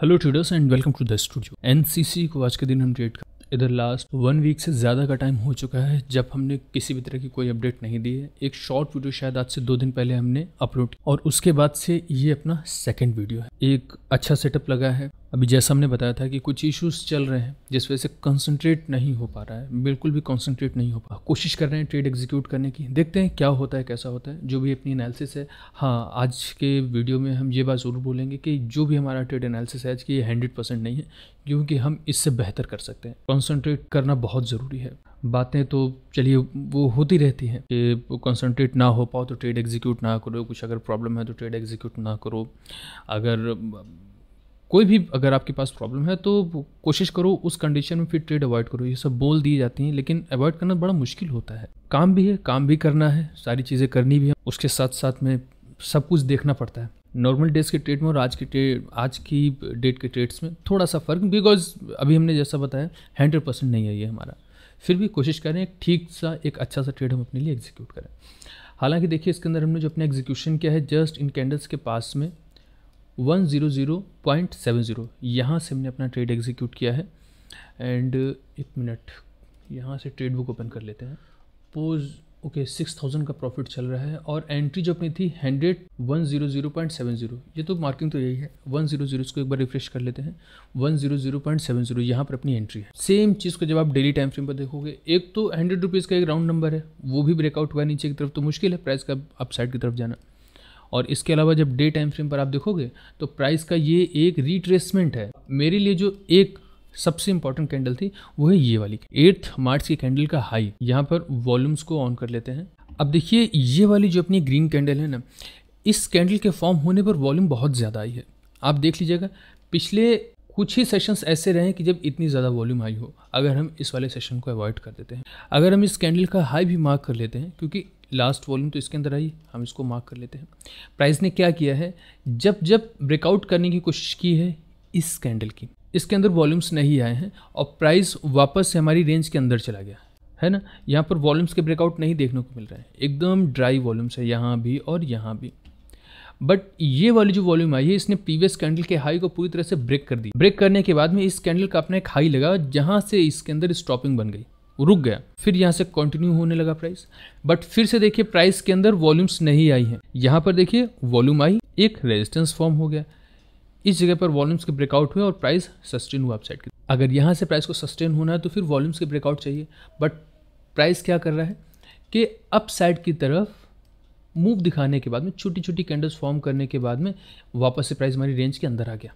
Hello tutors and welcome to the studio NCC को आज के दिन हम डेट कर इधर लास्ट वन वीक से ज़्यादा का टाइम हो चुका है जब हमने किसी भी तरह की कोई अपडेट नहीं दी है एक शॉर्ट वीडियो शायद आज से दो दिन पहले हमने अपलोड और उसके बाद से ये अपना सेकंड वीडियो है एक अच्छा सेटअप लगा है अभी जैसा हमने बताया था कि कुछ इश्यूज चल रहे हैं जिस वजह से कंसंट्रेट नहीं हो पा रहा है बिल्कुल भी कंसंट्रेट नहीं हो पा कोशिश कर रहे हैं ट्रेड एग्जीक्यूट करने की देखते हैं क्या होता है कैसा होता है जो भी अपनी एनालिसिस है हाँ आज के वीडियो में हम ये बात ज़रूर बोलेंगे कि जो भी हमारा ट्रेड एनालिसिस है आज की ये हंड्रेड परसेंट नहीं है क्योंकि हम इससे बेहतर कर सकते हैं कॉन्सनट्रेट करना बहुत ज़रूरी है बातें तो चलिए वो होती रहती हैं कि कंसंट्रेट ना हो पाओ तो ट्रेड एग्जीक्यूट ना करो कुछ अगर प्रॉब्लम है तो ट्रेड एग्जीक्यूट ना करो अगर कोई भी अगर आपके पास प्रॉब्लम है तो कोशिश करो उस कंडीशन में फिर ट्रेड अवॉइड करो ये सब बोल दी जाती हैं लेकिन अवॉइड करना बड़ा मुश्किल होता है काम भी है काम भी करना है सारी चीज़ें करनी भी है उसके साथ साथ में सब कुछ देखना पड़ता है नॉर्मल डेज के ट्रेड में और आज के ट्रेड आज की डेट के ट्रेड्स में थोड़ा सा फ़र्क बिकॉज अभी हमने जैसा बताया हंड्रेड परसेंट नहीं है ये हमारा फिर भी कोशिश करें एक ठीक सा एक अच्छा सा ट्रेड हम अपने लिए एग्जीक्यूट करें हालांकि देखिए इसके अंदर हमने जो अपने एग्जीक्यूशन किया है जस्ट इन कैंडल्स के पास में one zero zero point seven zero यहाँ से हमने अपना ट्रेड एग्जीक्यूट किया है एंड एक मिनट यहाँ से ट्रेड बुक ओपन कर लेते हैं पोज ओके सिक्स थाउजेंड का प्रॉफिट चल रहा है और एंट्री जो अपनी थी hundred one zero zero point seven zero ये तो मार्किंग तो यही है वन जीरो जीरो इसको एक बार रिफ्रेश कर लेते हैं one zero zero point seven zero यहाँ पर अपनी एंट्री है सेम चीज़ को जब आप डेली टाइम फ्रेम पर देखोगे एक तो हंड्रेड रुपीज़ का एक राउंड नंबर है वो भी ब्रेकआउट हुआ नीचे की तरफ तो मुश्किल है प्राइस का अपसाइड की तरफ जाना और इसके अलावा जब डे टाइम फ्रेम पर आप देखोगे तो प्राइस का ये एक रिट्रेसमेंट है मेरे लिए जो एक सबसे इंपॉर्टेंट कैंडल थी वो है ये वाली एट्थ मार्च की कैंडल का हाई यहाँ पर वॉल्यूम्स को ऑन कर लेते हैं अब देखिए ये वाली जो अपनी ग्रीन कैंडल है ना इस कैंडल के फॉर्म होने पर वॉल्यूम बहुत ज़्यादा आई है आप देख लीजिएगा पिछले कुछ ही सेशंस ऐसे रहे कि जब इतनी ज़्यादा वॉल्यूम आई हो अगर हम इस वाले सेशन को अवॉइड कर देते हैं अगर हम इस कैंडल का हाई भी मार्क कर लेते हैं क्योंकि लास्ट वॉल्यूम तो इसके अंदर आई हम इसको मार्क कर लेते हैं प्राइस ने क्या किया है जब जब ब्रेकआउट करने की कोशिश की है इस कैंडल की इसके अंदर वॉल्यूम्स नहीं आए हैं और प्राइस वापस से हमारी रेंज के अंदर चला गया है ना यहाँ पर वॉल्यूम्स के ब्रेकआउट नहीं देखने को मिल रहे हैं एकदम ड्राई वॉल्यूम्स है यहाँ भी और यहाँ भी बट ये वाली जो वॉल्यूम आई है इसने प्रीवियस कैंडल के हाई को पूरी तरह से ब्रेक कर दी ब्रेक करने के बाद में इस कैंडल का अपना एक हाई लगा जहाँ से इसके अंदर स्टॉपिंग बन गई रुक गया फिर यहाँ से कंटिन्यू होने लगा प्राइस बट फिर से देखिए प्राइस के अंदर वॉल्यूम्स नहीं आई हैं यहाँ पर देखिए वॉल्यूम आई एक रेजिस्टेंस फॉर्म हो गया इस जगह पर वॉल्यूम्स के ब्रेकआउट हुए और प्राइस सस्टेन हुआ अपसाइड की अगर यहाँ से प्राइस को सस्टेन होना है तो फिर वॉल्यूम्स के ब्रेकआउट चाहिए बट प्राइस क्या कर रहा है कि अपसाइड की तरफ मूव दिखाने के बाद में छोटी छोटी कैंडल्स फॉर्म करने के बाद में वापस से प्राइस हमारी रेंज के अंदर आ गया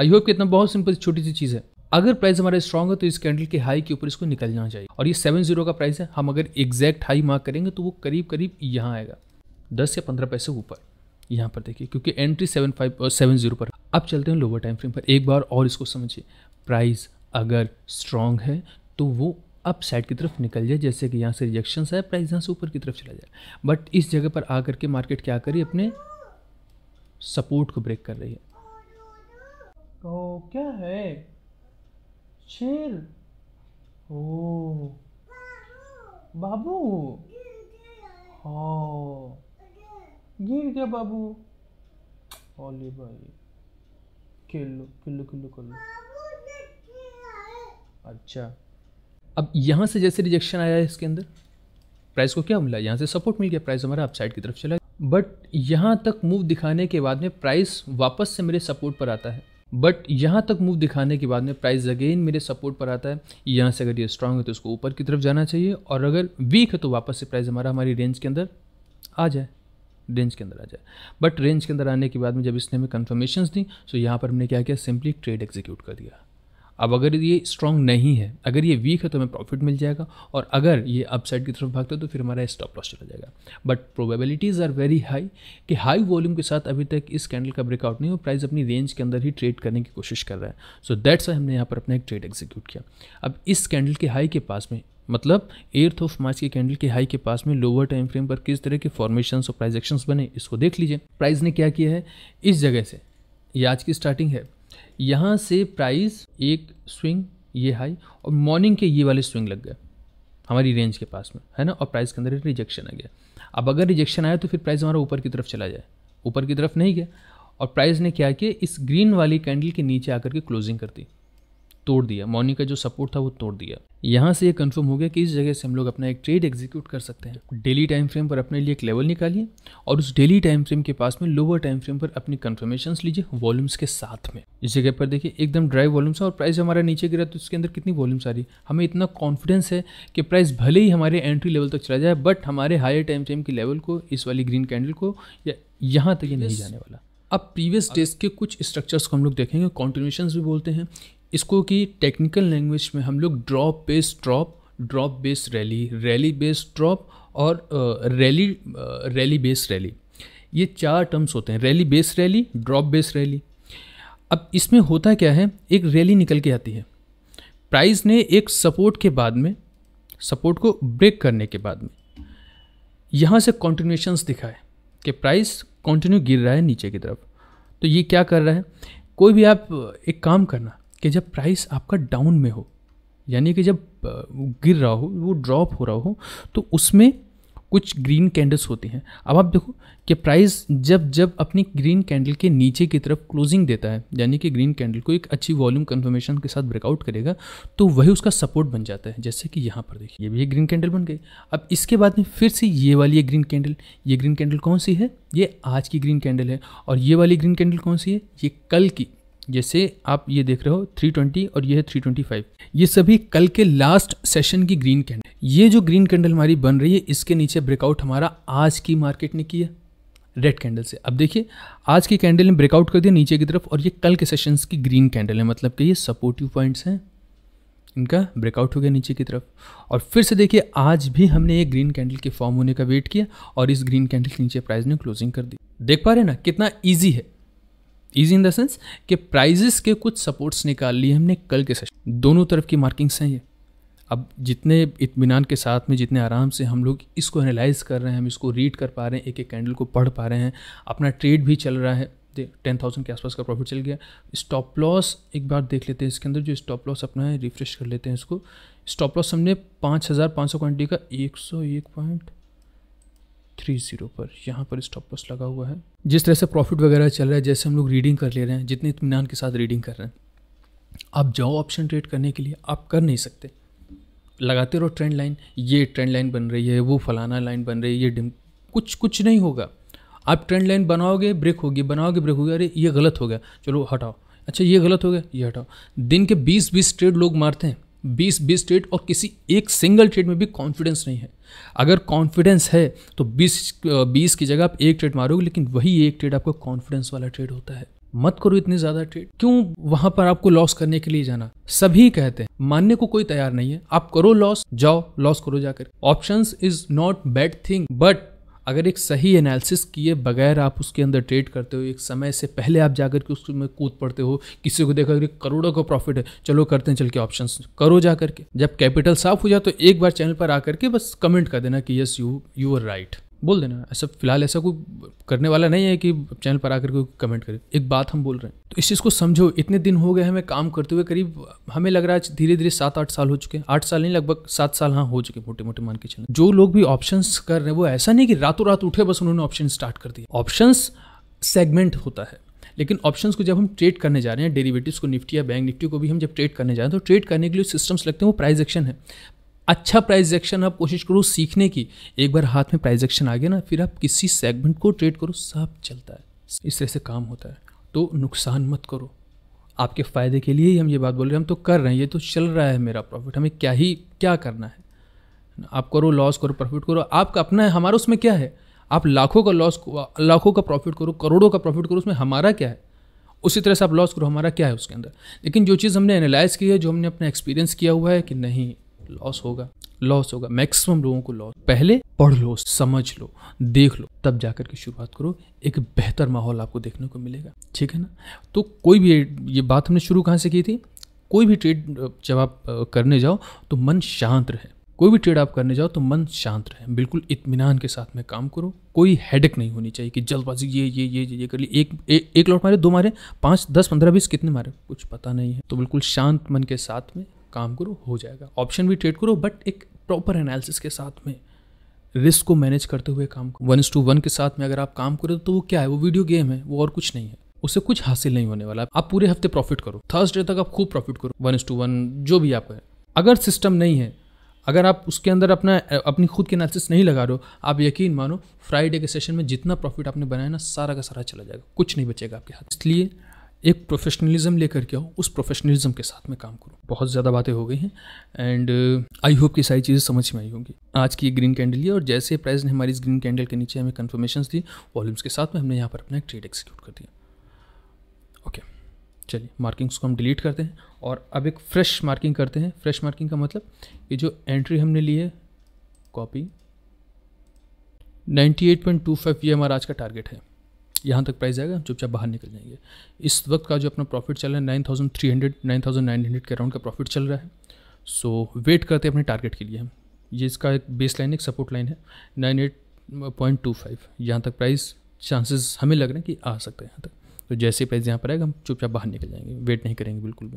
आई होप कि इतना बहुत सिंपल छोटी सी चीज़ है अगर प्राइस हमारा स्ट्रॉग है तो इस कैंडल के हाई के ऊपर इसको निकल जाना चाहिए और ये सेवन जीरो का प्राइस है हम अगर एग्जैक्ट हाई मार्क करेंगे तो वो करीब करीब यहाँ आएगा दस या पंद्रह पैसे ऊपर यहाँ पर देखिए क्योंकि एंट्री सेवन फाइव और सेवन जीरो पर अब चलते हैं लोअर टाइम फ्रेम पर एक बार और इसको समझिए प्राइस अगर स्ट्रॉन्ग है तो वो अप साइड की तरफ निकल जाए जैसे कि यहाँ से रिजेक्शन है प्राइस यहाँ से ऊपर की तरफ चला जाए बट इस जगह पर आकर के मार्केट क्या करी अपने सपोर्ट को ब्रेक कर रही है तो क्या है शेर ओ बाबू ओ गिर गया बाबू ओले भाई खेल लो खेल लो खेल लो कर लो अच्छा अब यहाँ से जैसे रिजेक्शन आया है इसके अंदर प्राइस को क्या मिला यहाँ से सपोर्ट मिल गया प्राइस हमारा अपसाइड की तरफ चला बट यहाँ तक मूव दिखाने के बाद में प्राइस वापस से मेरे सपोर्ट पर आता है बट यहाँ तक मूव दिखाने के बाद में प्राइस अगेन मेरे सपोर्ट पर आता है यहाँ से अगर ये स्ट्रांग है तो इसको ऊपर की तरफ जाना चाहिए और अगर वीक है तो वापस से प्राइस हमारा हमारी रेंज के अंदर आ जाए रेंज के अंदर आ जाए बट रेंज के अंदर आने के बाद में जब इसने हमें कन्फर्मेशन दी सो यहाँ पर हमने क्या किया सिंपली ट्रेड एग्जीक्यूट कर दिया अब अगर ये स्ट्रॉन्ग नहीं है अगर ये वीक है तो हमें प्रॉफिट मिल जाएगा और अगर ये अपसाइड की तरफ भागता है तो फिर हमारा स्टॉप लॉस चला जाएगा but probabilities are very high कि हाई वॉल्यूम के साथ अभी तक इस कैंडल का ब्रेकआउट नहीं हो प्राइस अपनी रेंज के अंदर ही ट्रेड करने की कोशिश कर रहा है सो दैट्स वाई हमने यहाँ पर अपना एक ट्रेड एग्जीक्यूट किया अब इस कैंडल के हाई के पास में मतलब एर्थ ऑफ मार्च के कैंडल के हाई के पास में लोअर टाइम फ्रेम पर किस तरह के फॉर्मेशन और प्राइजेक्शंस बने इसको देख लीजिए प्राइज ने क्या किया है इस जगह से ये आज की स्टार्टिंग है यहाँ से प्राइस एक स्विंग ये हाई और मॉर्निंग के ये वाले स्विंग लग गए हमारी रेंज के पास में है ना और प्राइस के अंदर रिजेक्शन आ गया अब अगर रिजेक्शन आया तो फिर प्राइस हमारा ऊपर की तरफ चला जाए ऊपर की तरफ नहीं गया और प्राइस ने क्या किया इस ग्रीन वाली कैंडल के नीचे आकर के क्लोजिंग कर दी तोड़ दिया मॉर्निंग का जो सपोर्ट था वो तोड़ दिया यहाँ से ये कंफर्म हो गया कि इस जगह से हम लोग अपना एक ट्रेड एग्जीक्यूट कर सकते हैं डेली टाइम फ्रेम पर अपने लिए एक लेवल निकालिए और उस डेली टाइम फ्रेम के पास में लोअर टाइम फ्रेम पर अपनी कन्फर्मेशन लीजिए वॉल्यूम्स के साथ में इस जगह पर देखिए एकदम ड्राई वॉल्यूम्स और प्राइस हमारा नीचे गिरा तो उसके अंदर कितनी वॉल्यूम्स आ रही हमें इतना कॉन्फिडेंस है कि प्राइस भले ही हमारे एंट्री लेवल तक चला जाए बट हमारे हायर टाइम फ्रेम के लेवल को इस वाली ग्रीन कैंडल को या यहाँ तक ये नहीं जाने वाला अब प्रीवियस डेज के कुछ स्ट्रक्चर्स को हम लोग देखेंगे कॉन्टिन्यूशन भी बोलते हैं इसको कि टेक्निकल लैंग्वेज में हम लोग drop base drop drop based rally rally based drop और रैली रैली बेस्ड रैली ये चार टर्म्स होते हैं rally based rally drop based rally अब इसमें होता क्या है एक रैली निकल के आती है प्राइज ने एक सपोर्ट के बाद में सपोर्ट को ब्रेक करने के बाद में यहाँ से कॉन्टिन्यूशंस दिखा है कि प्राइस कंटिन्यू गिर रहा है नीचे की तरफ तो ये क्या कर रहा है कोई भी आप एक काम करना कि जब प्राइस आपका डाउन में हो यानी कि जब गिर रहा हो वो ड्रॉप हो रहा हो तो उसमें कुछ ग्रीन कैंडल्स होते हैं अब आप देखो कि प्राइस जब जब अपनी ग्रीन कैंडल के नीचे की तरफ क्लोजिंग देता है यानी कि ग्रीन कैंडल को एक अच्छी वॉल्यूम कन्फर्मेशन के साथ ब्रेकआउट करेगा तो वही उसका सपोर्ट बन जाता है जैसे कि यहाँ पर देखिए ये भी एक ग्रीन कैंडल बन गई अब इसके बाद में फिर से ये वाली एक ग्रीन कैंडल ये ग्रीन कैंडल कौन सी है ये आज की ग्रीन कैंडल है और ये वाली ग्रीन कैंडल कौन सी है ये कल की जैसे आप ये देख रहे हो 320 और ये है 325 ये सभी कल के लास्ट सेशन की ग्रीन कैंडल ये जो ग्रीन कैंडल हमारी बन रही है इसके नीचे ब्रेकआउट हमारा आज की मार्केट ने किया रेड कैंडल से अब देखिए आज की कैंडल ने ब्रेकआउट कर दिया नीचे की तरफ और ये कल के सेशन की ग्रीन कैंडल है मतलब कि ये सपोर्टिव पॉइंट्स हैं इनका ब्रेकआउट हो गया नीचे की तरफ और फिर से देखिए आज भी हमने ये ग्रीन कैंडल के फॉर्म होने का वेट किया और इस ग्रीन कैंडल के नीचे प्राइस ने क्लोजिंग कर दी देख पा रहे हैं ना कितना ईजी है ईजी इन द सेंस कि प्राइजेस के कुछ सपोर्ट्स निकाल लिए हमने कल के सेशन दोनों तरफ की मार्किंग्स हैं ये अब जितने इतमान के साथ में जितने आराम से हम लोग इसको एनालाइज कर रहे हैं हम इसको रीड कर पा रहे हैं एक एक कैंडल को पढ़ पा रहे हैं अपना ट्रेड भी चल रहा है टेन थाउजेंड के आसपास का प्रॉफिट चल गया स्टॉप लॉस एक बार देख लेते हैं इसके अंदर जो स्टॉप लॉस अपना है रिफ्रेश कर लेते हैं इसको स्टॉप लॉस हमने पाँच हज़ार पाँच सौ क्वान्टिटी का एक सौ एक पॉइंट थ्री जीरो पर यहाँ पर स्टॉप लॉस लगा हुआ है जिस तरह से प्रॉफिट वगैरह चल रहा है जैसे हम लोग रीडिंग कर ले रहे हैं जितने इतमान के साथ रीडिंग कर रहे हैं आप जाओ ऑप्शन ट्रेड करने के लिए आप कर नहीं सकते लगाते रहो ट्रेंड लाइन ये ट्रेंड लाइन बन रही है वो फलाना लाइन बन रही है ये डिम कुछ कुछ नहीं होगा आप ट्रेंड लाइन बनाओगे ब्रेक होगी बनाओगे ब्रेक होगी अरे ये गलत हो गया चलो हटाओ अच्छा ये गलत हो गया ये हटाओ दिन के बीस बीस ट्रेड लोग मारते हैं बीस बीस ट्रेड और किसी एक सिंगल ट्रेड में भी कॉन्फिडेंस नहीं है अगर कॉन्फिडेंस है तो बीस बीस की जगह आप एक ट्रेड मारोगे लेकिन वही एक ट्रेड आपका कॉन्फिडेंस वाला ट्रेड होता है मत करो इतने ज्यादा ट्रेड क्यों वहां पर आपको लॉस करने के लिए जाना सभी कहते हैं मानने को कोई तैयार नहीं है आप करो लॉस जाओ लॉस करो जाकर option is not bad thing but अगर एक सही एनालिसिस किए बगैर आप उसके अंदर ट्रेड करते हो एक समय से पहले आप जाकर के उसमें कूद पड़ते हो किसी को देखा कि करोड़ों का प्रॉफिट है चलो करते हैं चल के ऑप्शन करो जा करके जब कैपिटल साफ हो जाए तो एक बार चैनल पर आकर के बस कमेंट कर देना कि yes you you are right बोल देना ऐसा फिलहाल ऐसा कोई करने वाला नहीं है कि चैनल पर आकर कोई कमेंट करे एक बात हम बोल रहे हैं तो इस चीज़ को समझो इतने दिन हो गए हमें काम करते हुए करीब हमें लग रहा है धीरे धीरे सात आठ साल हो चुके हैं आठ साल नहीं लगभग सात साल हाँ हो चुके मोटे मोटे मान के चलना जो लोग भी ऑप्शन कर रहे हैं वो ऐसा नहीं कि रातों रात उठे बस उन्होंने ऑप्शन स्टार्ट कर दिया ऑप्शन सेगमेंट होता है लेकिन ऑप्शन को जब हम ट्रेड करने जा रहे हैं डेरिवेटिव्स को निफ्टी या बैंक निफ्टी को भी हम जब ट्रेड करने जा रहे हैं तो ट्रेड करने के लिए सिस्टम्स लगते हैं वो प्राइस एक्शन है अच्छा प्राइस एक्शन आप कोशिश करो सीखने की एक बार हाथ में प्राइस एक्शन आ गया ना फिर आप किसी सेगमेंट को ट्रेड करो सब चलता है इस तरह से काम होता है तो नुकसान मत करो आपके फ़ायदे के लिए ही हम ये बात बोल रहे हैं हम तो कर रहे हैं ये तो चल रहा है मेरा प्रॉफिट हमें क्या ही क्या करना है आप करो लॉस करो प्रॉफिट करो आपका अपना है हमारा उसमें क्या है आप लाखों का लॉस लाखों का प्रॉफिट करो करोड़ों का प्रॉफिट करो उसमें हमारा क्या है उसी तरह से आप लॉस करो हमारा क्या है उसके अंदर लेकिन जो चीज़ हमने एनालाइज़ की है जो हमने अपना एक्सपीरियंस किया हुआ है कि नहीं लॉस होगा लॉस होगा मैक्सिमम लोगों को लॉस पहले पढ़ लो समझ लो देख लो तब जाकर के शुरुआत करो एक बेहतर माहौल आपको देखने को मिलेगा ठीक है ना तो कोई भी ये बात हमने शुरू कहाँ से की थी कोई भी ट्रेड जब आप करने जाओ तो मन शांत रहे कोई भी ट्रेड आप करने जाओ तो मन शांत रहे बिल्कुल इतमान के साथ में काम करो कोई हेडक नहीं होनी चाहिए कि जल्दबाजी ये ये ये ये कर ली एक ए, एक लॉट मारे दो मारे पाँच दस पंद्रह बीस कितने मारे कुछ पता नहीं है तो बिल्कुल शांत मन के साथ में काम करो हो जाएगा ऑप्शन भी ट्रेड करो बट एक प्रॉपर एनालिसिस के साथ में रिस्क को मैनेज करते हुए काम करो वन टू वन के साथ में अगर आप काम करो तो वो क्या है वो वीडियो गेम है वो और कुछ नहीं है उसे कुछ हासिल नहीं होने वाला आप पूरे हफ्ते प्रॉफिट करो थर्सडे तक आप खूब प्रॉफिट करो वन टू वन जो भी आप करें अगर सिस्टम नहीं है अगर आप उसके अंदर अपना अपनी खुद की एनालिसिस नहीं लगा रहे हो आप यकीन मानो फ्राइडे के सेशन में जितना प्रॉफिट आपने बनाया ना सारा का सारा चला जाएगा कुछ नहीं बचेगा आपके हाथ इसलिए एक प्रोफेशनलिज्म लेकर के आओ उस प्रोफेशनलिज्म के साथ में काम करो बहुत ज़्यादा बातें हो गई हैं एंड आई होप कि सारी चीज़ें समझ में आई होंगी आज की ग्रीन कैंडल ये और जैसे प्राइस ने हमारी इस ग्रीन कैंडल के नीचे हमें कन्फर्मेशन दी वॉल्यूम्स के साथ में हमने यहाँ पर अपना एक ट्रेड एक्सिक्यूट कर दिया ओके चलिए मार्किंग्स को हम डिलीट करते हैं और अब एक फ्रेश मार्किंग करते हैं फ्रेश मार्किंग का मतलब ये जो एंट्री हमने ली है कॉपी 98.25 ये हमारा आज का टारगेट है यहाँ तक प्राइस आएगा चुपचाप बाहर निकल जाएंगे इस वक्त का जो अपना प्रॉफिट चल रहा है nine thousand three hundred nine thousand nine के अराउंड का प्रॉफिट चल रहा है सो वेट करते हैं अपने टारगेट के लिए हम ये इसका एक बेस लाइन एक सपोर्ट लाइन है nine eight point two five यहाँ तक प्राइस चांसेस हमें लग रहे हैं कि आ सकते हैं यहाँ तक तो जैसे प्राइस यहाँ पर आएगा हम चुपचाप बाहर निकल जाएंगे वेट नहीं करेंगे बिल्कुल भी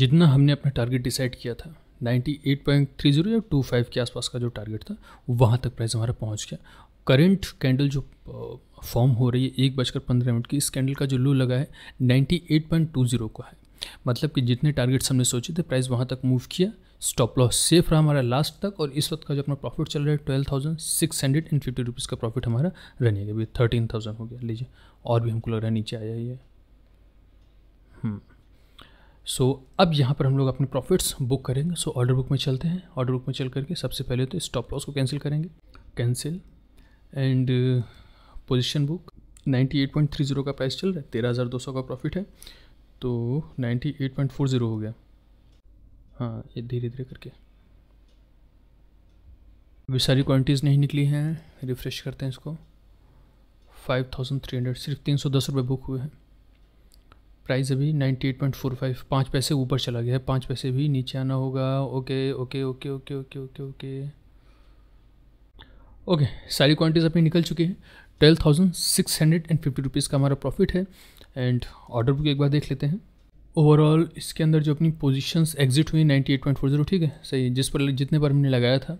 जितना हमने अपना टारगेट डिसाइड किया था ninety eight point three zero या फाइव के आसपास का जो टारगेट था वहाँ तक प्राइस हमारा पहुँच गया करंट कैंडल जो फॉर्म हो रही है एक बजकर पंद्रह मिनट की इस कैंडल का जो लू लगा है ninety eight point two zero का है मतलब कि जितने टारगेट्स हमने सोचे थे प्राइस वहाँ तक मूव किया स्टॉप लॉस सेफ रहा हमारा लास्ट तक और इस वक्त का जो अपना प्रॉफिट चल रहा है twelve thousand six hundred and fifty rupees का प्रॉफिट हमारा रहने अभी थर्टीन थाउजेंड हो गया लीजिए और भी हमको लग रहा है नीचे आया ये सो हम्म। so, अब यहाँ पर हम लोग अपने प्रॉफिट्स बुक करेंगे सो ऑर्डर बुक में चलते हैं ऑर्डर बुक में चल करके सबसे पहले तो स्टॉप लॉस को कैंसिल करेंगे कैंसिल एंड पोजिशन बुक 98.30 का प्राइस चल रहा है तेरह हज़ार दो सौ का प्रॉफिट है तो 98.40 हो गया हाँ ये धीरे धीरे करके अभी सारी क्वान्टिटीज़ नहीं निकली हैं रिफ़्रेश करते हैं इसको फाइव थाउजेंड थ्री हंड्रेड सिर्फ तीन सौ दस रुपये बुक हुए हैं प्राइस अभी ninety eight point four five पाँच पैसे ऊपर चला गया है पाँच पैसे भी नीचे आना होगा okay okay okay okay okay okay okay okay सारी क्वांटिटीज़ अपनी निकल चुकी हैं twelve thousand six hundred and fifty rupees का हमारा प्रॉफिट है एंड ऑर्डर बुक एक बार देख लेते हैं ओवरऑल इसके अंदर जो अपनी पोजीशंस एग्जिट हुई ninety eight point four zero ठीक है सही जिस पर जितने पर हमने लगाया था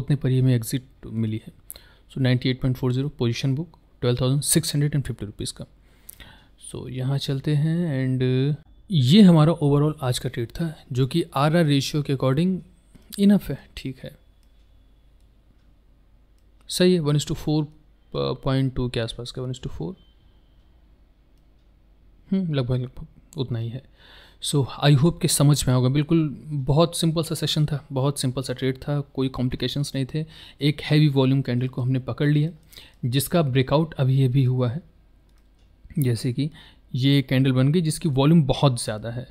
उतने पर ही हमें एग्जिट मिली है so ninety eight point four zero position book twelve thousand six hundred and fifty rupees का सो so, यहाँ चलते हैं एंड ये हमारा ओवरऑल आज का ट्रेड था जो कि आर आर रेशियो के अकॉर्डिंग इनफ है ठीक है सही है वन इस टू फोर पॉइंट टू के आसपास का वन इस टू फोर लगभग लगभग उतना ही है सो आई होप कि समझ में होगा बिल्कुल बहुत सिंपल सा सेशन था बहुत सिंपल सा ट्रेड था कोई कॉम्प्लिकेशंस नहीं थे एक हैवी वॉल्यूम कैंडल को हमने पकड़ लिया जिसका ब्रेकआउट अभी अभी हुआ है जैसे कि ये कैंडल बन गई जिसकी वॉल्यूम बहुत ज़्यादा है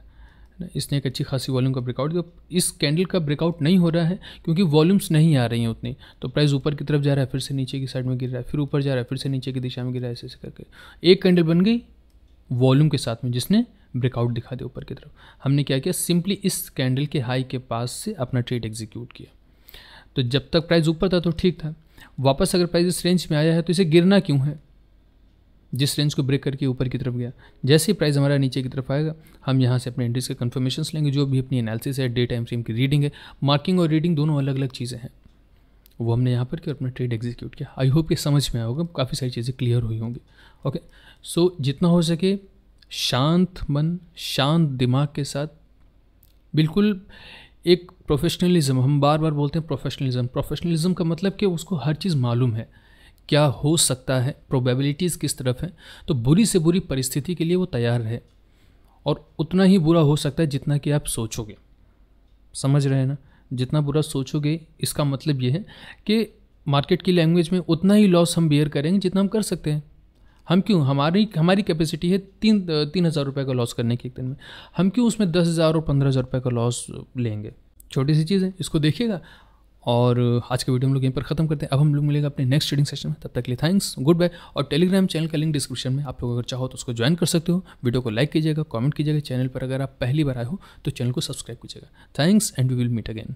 इसने एक अच्छी खासी वॉल्यूम का ब्रेकआउट दिया इस कैंडल का ब्रेकआउट नहीं हो रहा है क्योंकि वॉल्यूम्स नहीं आ रही हैं उतनी तो प्राइस ऊपर की तरफ जा रहा है फिर से नीचे की साइड में गिर रहा है फिर ऊपर जा रहा है फिर से नीचे की दिशा में गिर रहा है ऐसे ऐसे करके एक कैंडल बन गई वॉल्यूम के साथ में जिसने ब्रेकआउट दिखा दिया ऊपर की तरफ हमने क्या किया सिंपली इस कैंडल के हाई के पास से अपना ट्रेड एग्जीक्यूट किया तो जब तक प्राइस ऊपर था तो ठीक था वापस अगर प्राइस इस रेंज में आया है तो इसे गिरना क्यों है जिस रेंज को ब्रेक करके ऊपर की तरफ गया जैसे ही प्राइस हमारा नीचे की तरफ आएगा हम यहाँ से अपने इंडेक्स के कन्फर्मेशन लेंगे जो भी अपनी एनालिसिस है डे टाइम फ्रेम की रीडिंग है मार्किंग और रीडिंग दोनों अलग अलग चीज़ें हैं वो हमने यहाँ पर किया अपना ट्रेड एग्जीक्यूट किया आई होप ये समझ में आया होगा काफ़ी सारी चीज़ें क्लियर हुई होंगी ओके सो जितना हो सके शांत मन शांत दिमाग के साथ बिल्कुल एक प्रोफेशनलिज्म हम बार बार बोलते हैं प्रोफेशनलिज्म प्रोफेशनलिज्म का मतलब कि उसको हर चीज़ मालूम है क्या हो सकता है प्रोबेबिलिटीज़ किस तरफ है तो बुरी से बुरी परिस्थिति के लिए वो तैयार रहे और उतना ही बुरा हो सकता है जितना कि आप सोचोगे समझ रहे हैं ना जितना बुरा सोचोगे इसका मतलब ये है कि मार्केट की लैंग्वेज में उतना ही लॉस हम बियर करेंगे जितना हम कर सकते हैं हम क्यों हमारी हमारी कैपेसिटी है तीन तीन हज़ार रुपये का लॉस करने के एक दिन में हम क्यों उसमें दस हज़ार और पंद्रह हज़ार रुपये का लॉस लेंगे छोटी सी चीज़ है इसको देखिएगा और आज का वीडियो हम लोग यहीं पर खत्म करते हैं अब हम लोग मिलेगा अपने नेक्स्ट ट्रेडिंग सेशन में तब तक के लिए थैंक्स गुड बाय और टेलीग्राम चैनल का लिंक डिस्क्रिप्शन में आप लोग अगर चाहो तो उसको ज्वाइन कर सकते हो वीडियो को लाइक कीजिएगा कॉमेंट कीजिएगा चैनल पर अगर आप पहली बार आए हो तो चैनल को सब्सक्राइब कीजिएगा thanks and we will meet again